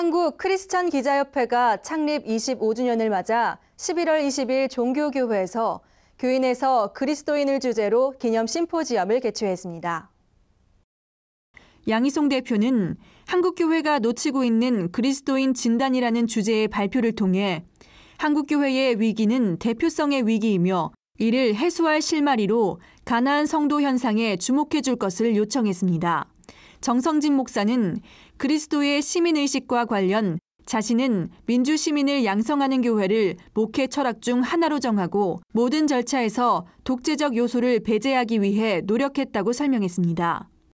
한국 크리스천 기자협회가 창립 25주년을 맞아 11월 20일 종교교회에서 교인에서 그리스도인을 주제로 기념 심포지엄을 개최했습니다. 양희송 대표는 한국교회가 놓치고 있는 그리스도인 진단이라는 주제의 발표를 통해 한국교회의 위기는 대표성의 위기이며 이를 해소할 실마리로 가나 성도 현상에 주목해 줄 것을 요청했습니다. 정성진 목사는 그리스도의 시민의식과 관련 자신은 민주시민을 양성하는 교회를 목회 철학 중 하나로 정하고 모든 절차에서 독재적 요소를 배제하기 위해 노력했다고 설명했습니다.